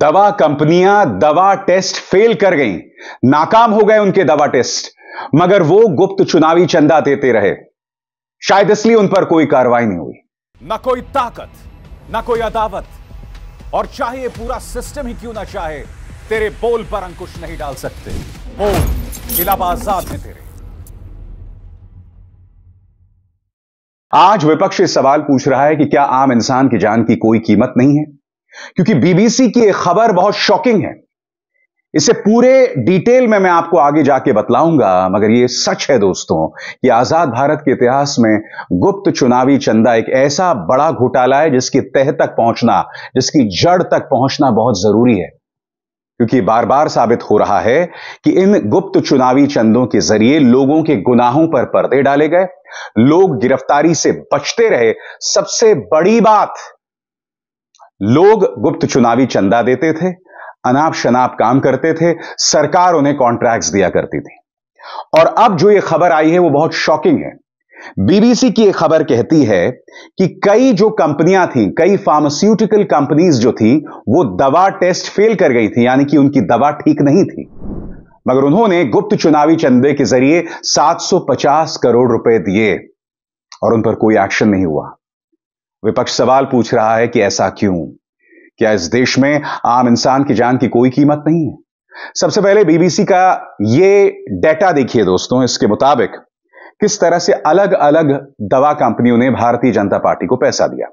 दवा कंपनियां दवा टेस्ट फेल कर गईं नाकाम हो गए उनके दवा टेस्ट मगर वो गुप्त चुनावी चंदा देते रहे शायद इसलिए उन पर कोई कार्रवाई नहीं हुई ना कोई ताकत ना कोई अदावत और चाहे पूरा सिस्टम ही क्यों ना चाहे तेरे बोल पर अंकुश नहीं डाल सकते बोल इलाहाबाद में तेरे आज विपक्ष सवाल पूछ रहा है कि क्या आम इंसान की जान की कोई कीमत नहीं है क्योंकि बीबीसी की एक खबर बहुत शॉकिंग है इसे पूरे डिटेल में मैं आपको आगे जाके बतलाऊंगा मगर यह सच है दोस्तों कि आजाद भारत के इतिहास में गुप्त चुनावी चंदा एक ऐसा बड़ा घोटाला है जिसकी तह तक पहुंचना जिसकी जड़ तक पहुंचना बहुत जरूरी है क्योंकि बार बार साबित हो रहा है कि इन गुप्त चुनावी चंदों के जरिए लोगों के गुनाहों पर पर्दे डाले गए लोग गिरफ्तारी से बचते रहे सबसे बड़ी बात लोग गुप्त चुनावी चंदा देते थे अनाप शनाप काम करते थे सरकार उन्हें कॉन्ट्रैक्ट्स दिया करती थी और अब जो ये खबर आई है वो बहुत शॉकिंग है बीबीसी की एक खबर कहती है कि कई जो कंपनियां थी कई फार्मास्यूटिकल कंपनीज जो थी वो दवा टेस्ट फेल कर गई थी यानी कि उनकी दवा ठीक नहीं थी मगर उन्होंने गुप्त चुनावी चंदे के जरिए 750 करोड़ रुपए दिए और उन पर कोई एक्शन नहीं हुआ विपक्ष सवाल पूछ रहा है कि ऐसा क्यों क्या इस देश में आम इंसान की जान की कोई कीमत नहीं है सबसे पहले बीबीसी का ये डेटा देखिए दोस्तों इसके मुताबिक किस तरह से अलग अलग दवा कंपनियों ने भारतीय जनता पार्टी को पैसा दिया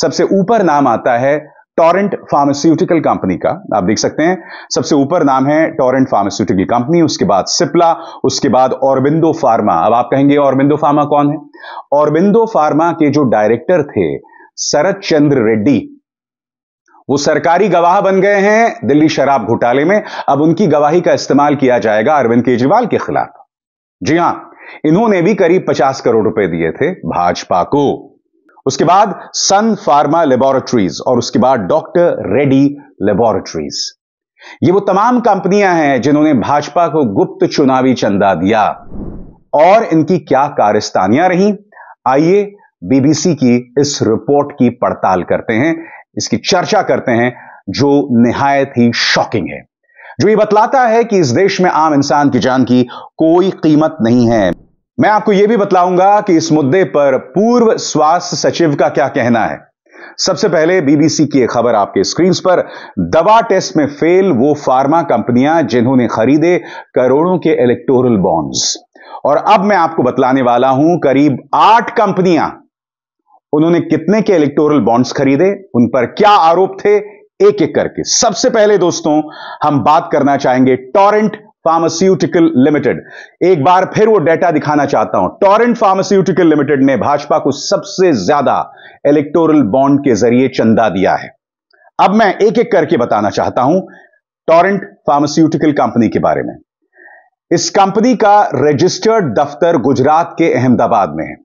सबसे ऊपर नाम आता है टॉरेंट फार्मास्यूटिकल कंपनी का आप देख सकते हैं सबसे ऊपर नाम है टॉरेंट फार्मास्यूटिकल कंपनी उसके बाद सिप्ला उसके बाद औरबिंदो फार्मा अब आप कहेंगे औरबिंदो फार्मा कौन है औरबिंदो फार्मा के जो डायरेक्टर थे शरद चंद्र रेड्डी वो सरकारी गवाह बन गए हैं दिल्ली शराब घोटाले में अब उनकी गवाही का इस्तेमाल किया जाएगा अरविंद केजरीवाल के खिलाफ जी हां इन्होंने भी करीब 50 करोड़ रुपए दिए थे भाजपा को उसके बाद सन फार्मा लेबोरेटरीज और उसके बाद डॉक्टर रेडी लेबोरेटरीज ये वो तमाम कंपनियां हैं जिन्होंने भाजपा को गुप्त चुनावी चंदा दिया और इनकी क्या कारिस्तानियां रही आइए बीबीसी की इस रिपोर्ट की पड़ताल करते हैं इसकी चर्चा करते हैं जो निहायत ही शॉकिंग है जो ये बतलाता है कि इस देश में आम इंसान की जान की कोई कीमत नहीं है मैं आपको यह भी बतलाऊंगा कि इस मुद्दे पर पूर्व स्वास्थ्य सचिव का क्या कहना है सबसे पहले बीबीसी की एक खबर आपके स्क्रीन पर दवा टेस्ट में फेल वो फार्मा कंपनियां जिन्होंने खरीदे करोड़ों के इलेक्टोरल बॉन्ड्स और अब मैं आपको बतलाने वाला हूं करीब आठ कंपनियां उन्होंने कितने के इलेक्टोरल बॉन्ड्स खरीदे उन पर क्या आरोप थे एक एक करके सबसे पहले दोस्तों हम बात करना चाहेंगे टॉरेंट फार्मास्यूटिकल लिमिटेड एक बार फिर वो डेटा दिखाना चाहता हूं टॉरेंट फार्मास्यूटिकल लिमिटेड ने भाजपा को सबसे ज्यादा इलेक्टोरल बॉन्ड के जरिए चंदा दिया है अब मैं एक एक करके बताना चाहता हूं टॉरेंट फार्मास्यूटिकल कंपनी के बारे में इस कंपनी का रजिस्टर्ड दफ्तर गुजरात के अहमदाबाद में है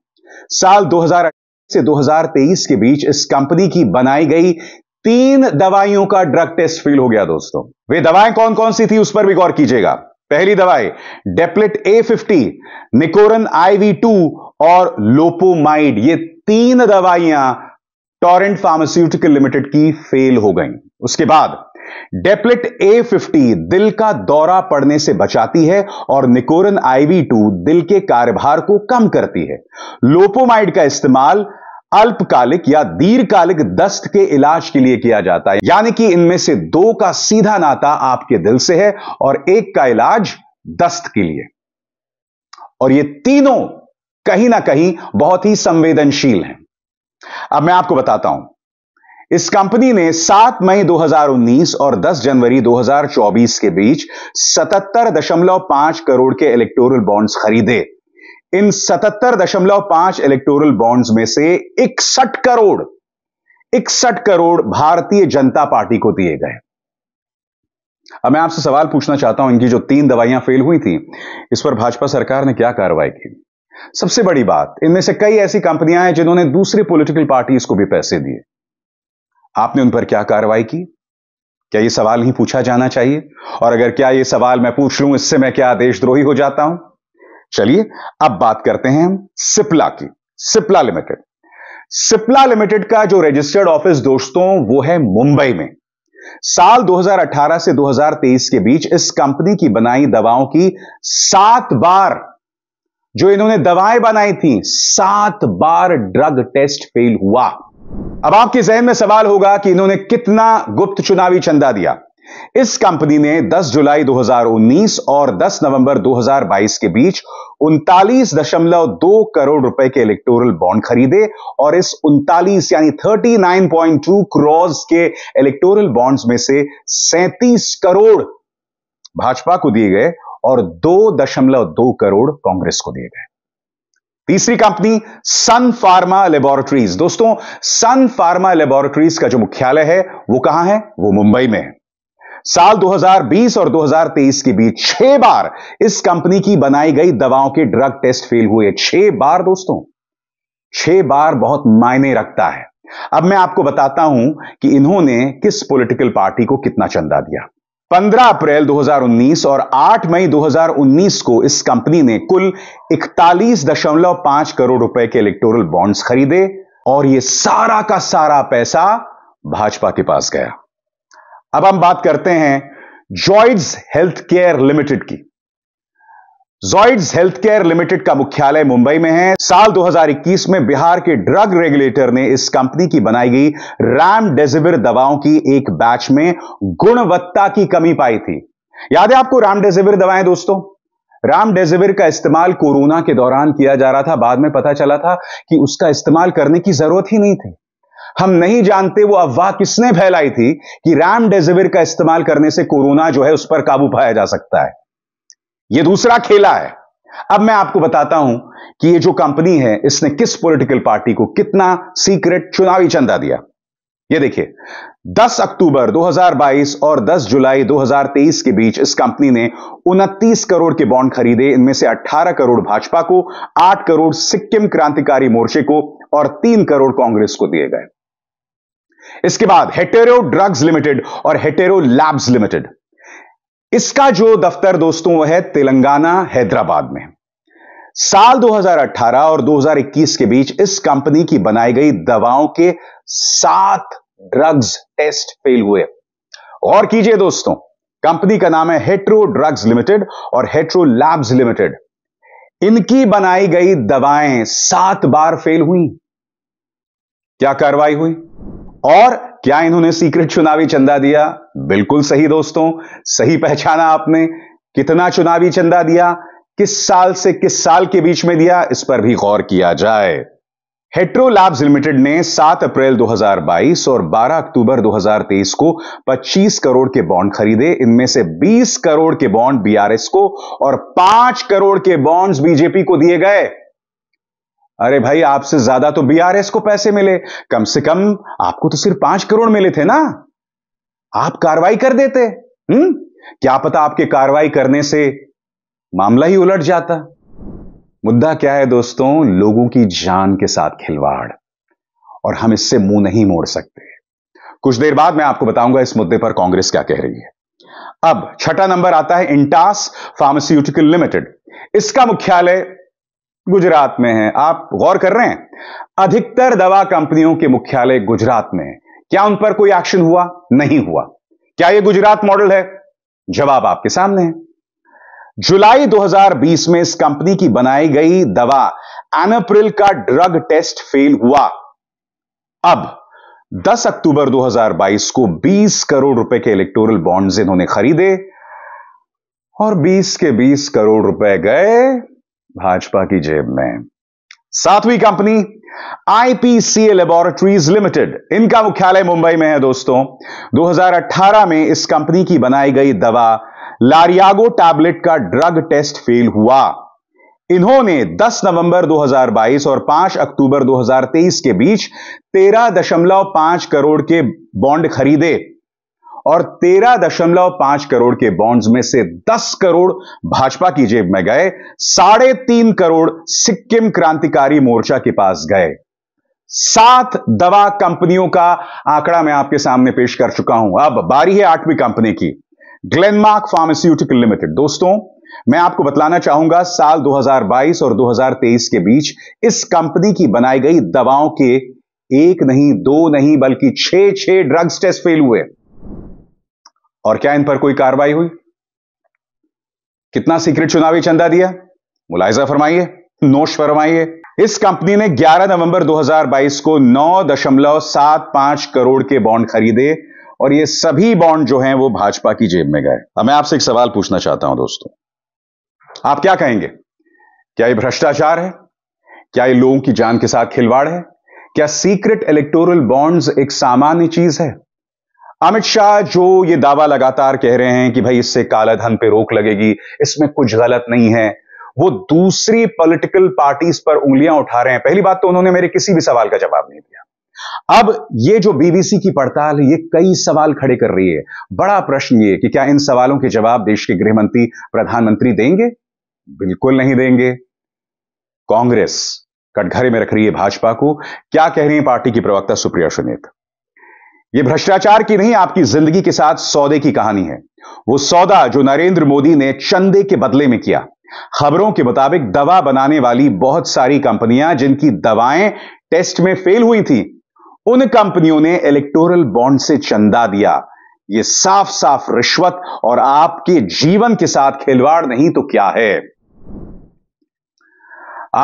साल 2018 से 2023 के बीच इस कंपनी की बनाई गई तीन दवाइयों का ड्रग टेस्ट फेल हो गया दोस्तों वे दवाएं कौन कौन सी थी उस पर भी गौर कीजिएगा पहली दवाई डेप्लेट ए फिफ्टी निकोरन आईवी टू और लोपोमाइड ये तीन दवाइयां टॉरेंट फार्मास्यूटिकल लिमिटेड की फेल हो गई उसके बाद डेप्लेट ए फिफ्टी दिल का दौरा पड़ने से बचाती है और निकोरन आईवी टू दिल के कार्यभार को कम करती है लोपोमाइड का इस्तेमाल अल्पकालिक या दीर्घकालिक दस्त के इलाज के लिए किया जाता है यानी कि इनमें से दो का सीधा नाता आपके दिल से है और एक का इलाज दस्त के लिए और ये तीनों कहीं ना कहीं बहुत ही संवेदनशील हैं अब मैं आपको बताता हूं इस कंपनी ने 7 मई 2019 और 10 जनवरी 2024 के बीच 77.5 करोड़ के इलेक्टोरल बॉन्ड्स खरीदे इन 77.5 इलेक्टोरल बॉन्ड्स में से इकसठ करोड़ इकसठ करोड़ भारतीय जनता पार्टी को दिए गए अब मैं आपसे सवाल पूछना चाहता हूं इनकी जो तीन दवाइयां फेल हुई थी इस पर भाजपा सरकार ने क्या कार्रवाई की सबसे बड़ी बात इनमें से कई ऐसी कंपनियां हैं जिन्होंने दूसरी पॉलिटिकल पार्टीज को भी पैसे दिए आपने उन पर क्या कार्रवाई की क्या यह सवाल नहीं पूछा जाना चाहिए और अगर क्या यह सवाल मैं पूछ लूं इससे मैं क्या देशद्रोही हो जाता हूं चलिए अब बात करते हैं हम सिप्ला की सिप्ला लिमिटेड सिप्ला लिमिटेड का जो रजिस्टर्ड ऑफिस दोस्तों वो है मुंबई में साल 2018 से 2023 के बीच इस कंपनी की बनाई दवाओं की सात बार जो इन्होंने दवाएं बनाई थी सात बार ड्रग टेस्ट फेल हुआ अब आपके जहन में सवाल होगा कि इन्होंने कितना गुप्त चुनावी चंदा दिया इस कंपनी ने 10 जुलाई 2019 और 10 नवंबर 2022 के बीच उनतालीस दशमलव दो करोड़ रुपए के इलेक्टोरल बॉन्ड खरीदे और इस उनतालीस यानी 39.2 क्रॉस के इलेक्टोरल बॉन्ड्स में से 37 करोड़ भाजपा को दिए गए और दो दशमलव दो करोड़ कांग्रेस को दिए गए तीसरी कंपनी सन फार्मा लेबोरेटरीज दोस्तों सन फार्मा लेबोरेटरीज का जो मुख्यालय है वो कहां है वो मुंबई में है साल 2020 और 2023 के बीच छह बार इस कंपनी की बनाई गई दवाओं के ड्रग टेस्ट फेल हुए छह बार दोस्तों छह बार बहुत मायने रखता है अब मैं आपको बताता हूं कि इन्होंने किस पॉलिटिकल पार्टी को कितना चंदा दिया 15 अप्रैल 2019 और 8 मई 2019 को इस कंपनी ने कुल 41.5 करोड़ रुपए के इलेक्टोरल बॉन्ड्स खरीदे और यह सारा का सारा पैसा भाजपा के पास गया अब हम बात करते हैं जॉइड्स हेल्थ केयर लिमिटेड की जॉइड्स हेल्थ केयर लिमिटेड का मुख्यालय मुंबई में है साल 2021 में बिहार के ड्रग रेगुलेटर ने इस कंपनी की बनाई गई राम डेजिविर दवाओं की एक बैच में गुणवत्ता की कमी पाई थी याद है आपको राम डेजिविर दवाएं दोस्तों राम डेजिविर का इस्तेमाल कोरोना के दौरान किया जा रहा था बाद में पता चला था कि उसका इस्तेमाल करने की जरूरत ही नहीं थी हम नहीं जानते वो अफवाह किसने फैलाई थी कि रेमडेसिविर का इस्तेमाल करने से कोरोना जो है उस पर काबू पाया जा सकता है ये दूसरा खेला है अब मैं आपको बताता हूं कि ये जो कंपनी है इसने किस पॉलिटिकल पार्टी को कितना सीक्रेट चुनावी चंदा दिया ये देखिए 10 अक्टूबर 2022 और 10 जुलाई 2023 के बीच इस कंपनी ने उनतीस करोड़ के बॉन्ड खरीदे इनमें से 18 करोड़ भाजपा को 8 करोड़ सिक्किम क्रांतिकारी मोर्चे को और 3 करोड़ कांग्रेस को दिए गए इसके बाद हेटेरो ड्रग्स लिमिटेड और हेटेरो लैब्स लिमिटेड इसका जो दफ्तर दोस्तों वह है तेलंगाना हैदराबाद में साल 2018 और 2021 के बीच इस कंपनी की बनाई गई दवाओं के सात ड्रग्स टेस्ट फेल हुए और कीजिए दोस्तों कंपनी का नाम है हेट्रो ड्रग्स लिमिटेड और हेट्रो लैब्स लिमिटेड इनकी बनाई गई दवाएं सात बार फेल हुई क्या कार्रवाई हुई और क्या इन्होंने सीक्रेट चुनावी चंदा दिया बिल्कुल सही दोस्तों सही पहचाना आपने कितना चुनावी चंदा दिया किस साल से किस साल के बीच में दिया इस पर भी गौर किया जाए हेट्रो लैब्स लिमिटेड ने 7 अप्रैल 2022 और 12 अक्टूबर 2023 को 25 करोड़ के बॉन्ड खरीदे इनमें से 20 करोड़ के बॉन्ड बीआरएस को और 5 करोड़ के बॉन्ड्स बीजेपी को दिए गए अरे भाई आपसे ज्यादा तो बीआरएस को पैसे मिले कम से कम आपको तो सिर्फ पांच करोड़ मिले थे ना आप कार्रवाई कर देते हम्म क्या पता आपके कार्रवाई करने से मामला ही उलट जाता मुद्दा क्या है दोस्तों लोगों की जान के साथ खिलवाड़ और हम इससे मुंह नहीं मोड़ सकते कुछ देर बाद मैं आपको बताऊंगा इस मुद्दे पर कांग्रेस क्या कह रही है अब छठा नंबर आता है इंटास फार्मास्यूटिकल लिमिटेड इसका मुख्यालय गुजरात में है आप गौर कर रहे हैं अधिकतर दवा कंपनियों के मुख्यालय गुजरात में है क्या उन पर कोई एक्शन हुआ नहीं हुआ क्या यह गुजरात मॉडल है जवाब आपके सामने है जुलाई 2020 में इस कंपनी की बनाई गई दवा एनप्रिल का ड्रग टेस्ट फेल हुआ अब 10 अक्टूबर 2022 को 20 करोड़ रुपए के इलेक्टोरल बॉन्ड्स इन्होंने खरीदे और 20 के 20 करोड़ रुपए गए भाजपा की जेब में सातवीं कंपनी आईपीसीए लेबोरेटरीज लिमिटेड इनका मुख्यालय मुंबई में है दोस्तों 2018 में इस कंपनी की बनाई गई दवा लारियागो टैबलेट का ड्रग टेस्ट फेल हुआ इन्होंने 10 नवंबर 2022 और 5 अक्टूबर 2023 के बीच 13.5 करोड़ के बॉन्ड खरीदे और तेरह दशमलव पांच करोड़ के बॉन्ड्स में से दस करोड़ भाजपा की जेब में गए साढ़े तीन करोड़ सिक्किम क्रांतिकारी मोर्चा के पास गए सात दवा कंपनियों का आंकड़ा मैं आपके सामने पेश कर चुका हूं अब बारी है आठवीं कंपनी की ग्लेनमार्क फार्मास्यूटिकल लिमिटेड दोस्तों मैं आपको बतलाना चाहूंगा साल 2022 और 2023 के बीच इस कंपनी की बनाई गई दवाओं के एक नहीं दो नहीं बल्कि छह छह ड्रग्स टेस्ट फेल हुए और क्या इन पर कोई कार्रवाई हुई कितना सीक्रेट चुनावी चंदा दिया मुलायजा फरमाइए नोश फरमाइए इस कंपनी ने 11 नवंबर 2022 को 9.75 करोड़ के बॉन्ड खरीदे और ये सभी बॉन्ड जो हैं वो भाजपा की जेब में गए अब मैं आपसे एक सवाल पूछना चाहता हूं दोस्तों आप क्या कहेंगे क्या ये भ्रष्टाचार है क्या ये लोगों की जान के साथ खिलवाड़ है क्या सीक्रेट इलेक्टोरल बॉन्ड्स एक सामान्य चीज है अमित शाह जो ये दावा लगातार कह रहे हैं कि भाई इससे कालाधन पे रोक लगेगी इसमें कुछ गलत नहीं है वो दूसरी पॉलिटिकल पार्टीज पर उंगलियां उठा रहे हैं पहली बात तो उन्होंने मेरे किसी भी सवाल का जवाब नहीं दिया अब ये जो बीबीसी की पड़ताल ये कई सवाल खड़े कर रही है बड़ा प्रश्न ये कि क्या इन सवालों के जवाब देश के गृहमंत्री प्रधानमंत्री देंगे बिल्कुल नहीं देंगे कांग्रेस कटघरे में रख रही है भाजपा को क्या कह रही है पार्टी की प्रवक्ता सुप्रिया सुनीत यह भ्रष्टाचार की नहीं आपकी जिंदगी के साथ सौदे की कहानी है वो सौदा जो नरेंद्र मोदी ने चंदे के बदले में किया खबरों के मुताबिक दवा बनाने वाली बहुत सारी कंपनियां जिनकी दवाएं टेस्ट में फेल हुई थी उन कंपनियों ने इलेक्टोरल बॉन्ड से चंदा दिया ये साफ साफ रिश्वत और आपके जीवन के साथ खिलवाड़ नहीं तो क्या है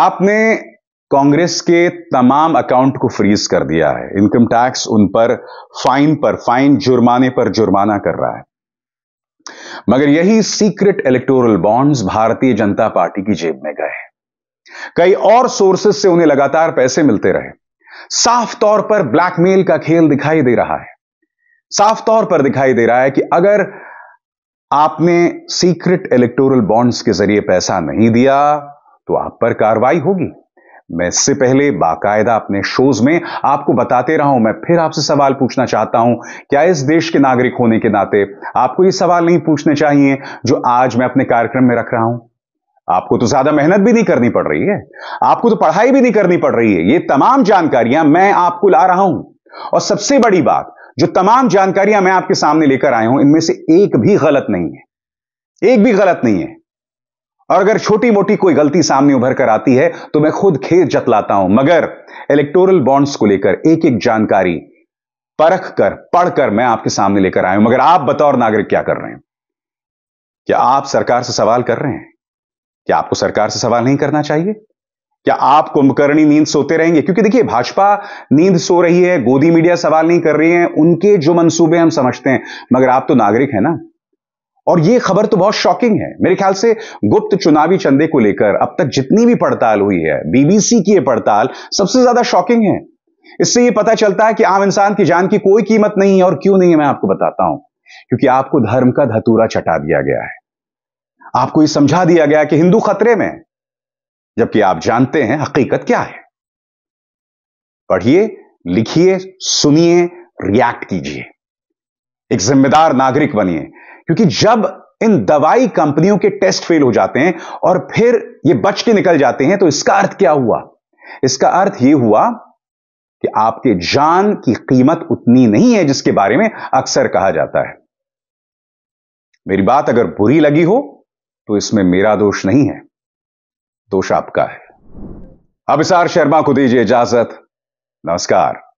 आपने कांग्रेस के तमाम अकाउंट को फ्रीज कर दिया है इनकम टैक्स उन पर फाइन पर फाइन जुर्माने पर जुर्माना कर रहा है मगर यही सीक्रेट इलेक्टोरल बॉन्ड्स भारतीय जनता पार्टी की जेब में गए कई और सोर्सेस से उन्हें लगातार पैसे मिलते रहे साफ तौर पर ब्लैकमेल का खेल दिखाई दे रहा है साफ तौर पर दिखाई दे रहा है कि अगर आपने सीक्रेट इलेक्टोरल बॉन्ड्स के जरिए पैसा नहीं दिया तो आप पर कार्रवाई होगी मैं इससे पहले बाकायदा अपने शोज में आपको बताते रहा हूं मैं फिर आपसे सवाल पूछना चाहता हूं क्या इस देश के नागरिक होने के नाते आपको ये सवाल नहीं पूछने चाहिए जो आज मैं अपने कार्यक्रम में रख रहा हूं आपको तो ज्यादा मेहनत भी नहीं करनी पड़ रही है आपको तो पढ़ाई भी नहीं करनी पड़ रही है ये तमाम जानकारियां मैं आपको ला रहा हूं और सबसे बड़ी बात जो तमाम जानकारियां मैं आपके सामने लेकर आया हूं इनमें से एक भी गलत नहीं है एक भी गलत नहीं है और अगर छोटी मोटी कोई गलती सामने उभर कर आती है तो मैं खुद खेत जतलाता हूं मगर इलेक्टोरल बॉन्ड्स को लेकर एक एक जानकारी परख कर पढ़कर मैं आपके सामने लेकर आया हूं मगर आप बतौर नागरिक क्या कर रहे हैं क्या आप सरकार से सवाल कर रहे हैं क्या आपको सरकार से सवाल नहीं करना चाहिए क्या आप कुंभकर्णी नींद सोते रहेंगे क्योंकि देखिए भाजपा नींद सो रही है गोदी मीडिया सवाल नहीं कर रही है उनके जो मंसूबे हम समझते हैं मगर आप तो नागरिक है ना और यह खबर तो बहुत शॉकिंग है मेरे ख्याल से गुप्त चुनावी चंदे को लेकर अब तक जितनी भी पड़ताल हुई है बीबीसी की यह पड़ताल सबसे ज्यादा शॉकिंग है इससे यह पता चलता है कि आम इंसान की जान की कोई कीमत नहीं है और क्यों नहीं है मैं आपको बताता हूं क्योंकि आपको धर्म का धतूरा चटा दिया गया है आपको यह समझा दिया गया कि हिंदू खतरे में जबकि आप जानते हैं हकीकत क्या है पढ़िए लिखिए सुनिए रिएक्ट कीजिए एक जिम्मेदार नागरिक बनिए क्योंकि जब इन दवाई कंपनियों के टेस्ट फेल हो जाते हैं और फिर ये बच के निकल जाते हैं तो इसका अर्थ क्या हुआ इसका अर्थ यह हुआ कि आपके जान की कीमत उतनी नहीं है जिसके बारे में अक्सर कहा जाता है मेरी बात अगर बुरी लगी हो तो इसमें मेरा दोष नहीं है दोष आपका है अभिसार शर्मा को दीजिए इजाजत नमस्कार